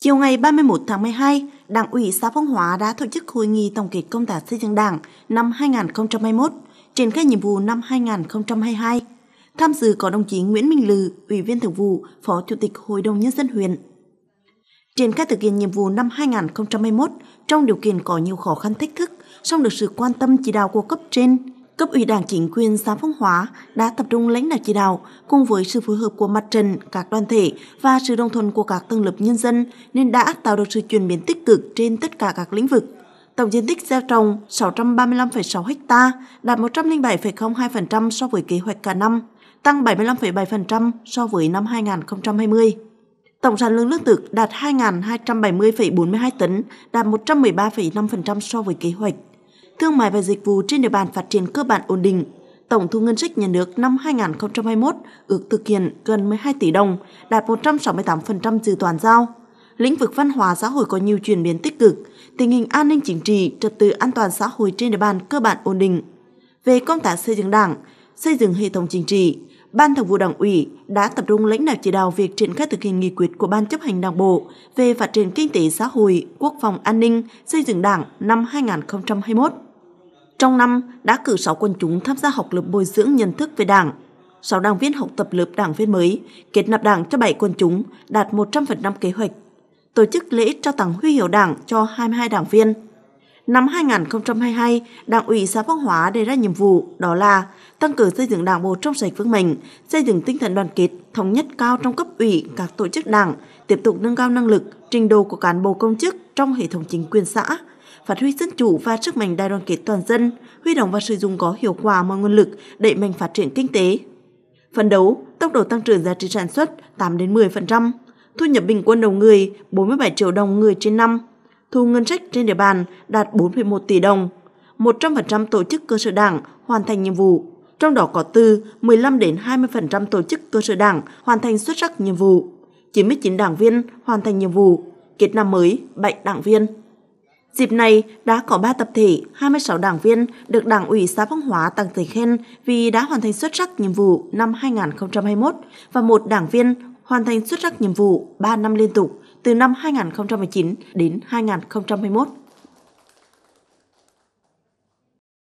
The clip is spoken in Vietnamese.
Chiều ngày 31 tháng 12, Đảng ủy xã Phong Hóa đã tổ chức hội nghị tổng kết công tác xây dựng Đảng năm 2021, triển khai nhiệm vụ năm 2022. Tham dự có đồng chí Nguyễn Minh Lư, Ủy viên Thường vụ, Phó Chủ tịch Hội đồng nhân dân huyện. Triển khai thực hiện nhiệm vụ năm 2021 trong điều kiện có nhiều khó khăn thách thức, song được sự quan tâm chỉ đạo của cấp trên, cấp ủy đảng chính quyền xã Phong Hóa đã tập trung lãnh đạo chỉ đạo cùng với sự phối hợp của mặt trận, các đoàn thể và sự đồng thuận của các tầng lớp nhân dân nên đã tạo được sự chuyển biến tích cực trên tất cả các lĩnh vực. Tổng diện tích gieo trồng 635,6 ha, đạt 107,02% so với kế hoạch cả năm, tăng 75,7% so với năm 2020. Tổng sản lượng lương thực đạt 2.270,42 tấn, đạt 113,5% so với kế hoạch thương mại và dịch vụ trên địa bàn phát triển cơ bản ổn định. Tổng thu ngân sách nhà nước năm 2021 ước thực hiện gần 12 tỷ đồng, đạt 168% dự toàn giao. Lĩnh vực văn hóa xã hội có nhiều chuyển biến tích cực, tình hình an ninh chính trị, trật tự an toàn xã hội trên địa bàn cơ bản ổn định. Về công tác xây dựng đảng, xây dựng hệ thống chính trị, Ban Thường vụ Đảng ủy đã tập trung lãnh đạo chỉ đạo việc triển khai thực hiện nghị quyết của Ban chấp hành Đảng bộ về phát triển kinh tế xã hội, quốc phòng an ninh, xây dựng Đảng năm 2021. Trong năm, đã cử 6 quân chúng tham gia học lớp bồi dưỡng nhận thức về Đảng, 6 đảng viên học tập lớp đảng viên mới, kết nạp đảng cho 7 quân chúng, đạt 100% kế hoạch. Tổ chức lễ trao tặng huy hiệu đảng cho 22 đảng viên. Năm 2022, Đảng ủy xã Phong Hóa đề ra nhiệm vụ đó là tăng cường xây dựng đảng bộ trong sạch vững mạnh, xây dựng tinh thần đoàn kết, thống nhất cao trong cấp ủy các tổ chức đảng, tiếp tục nâng cao năng lực, trình độ của cán bộ công chức trong hệ thống chính quyền xã, phát huy dân chủ và sức mạnh đại đoàn kết toàn dân, huy động và sử dụng có hiệu quả mọi nguồn lực đẩy mạnh phát triển kinh tế. Phấn đấu, tốc độ tăng trưởng giá trị sản xuất 8 đến 10%, thu nhập bình quân đầu người 47 triệu đồng người trên năm, thu ngân sách trên địa bàn đạt 4,1 tỷ đồng, 100% tổ chức cơ sở đảng hoàn thành nhiệm vụ, trong đó có từ 15 đến 20% tổ chức cơ sở đảng hoàn thành xuất sắc nhiệm vụ, 99 đảng viên hoàn thành nhiệm vụ, kết năm mới 7 đảng viên. Dịp này, đã có 3 tập thể, 26 đảng viên được Đảng ủy xã Phong Hóa tặng giấy khen vì đã hoàn thành xuất sắc nhiệm vụ năm 2021 và một đảng viên hoàn thành xuất sắc nhiệm vụ 3 năm liên tục từ năm 2019 đến 2021.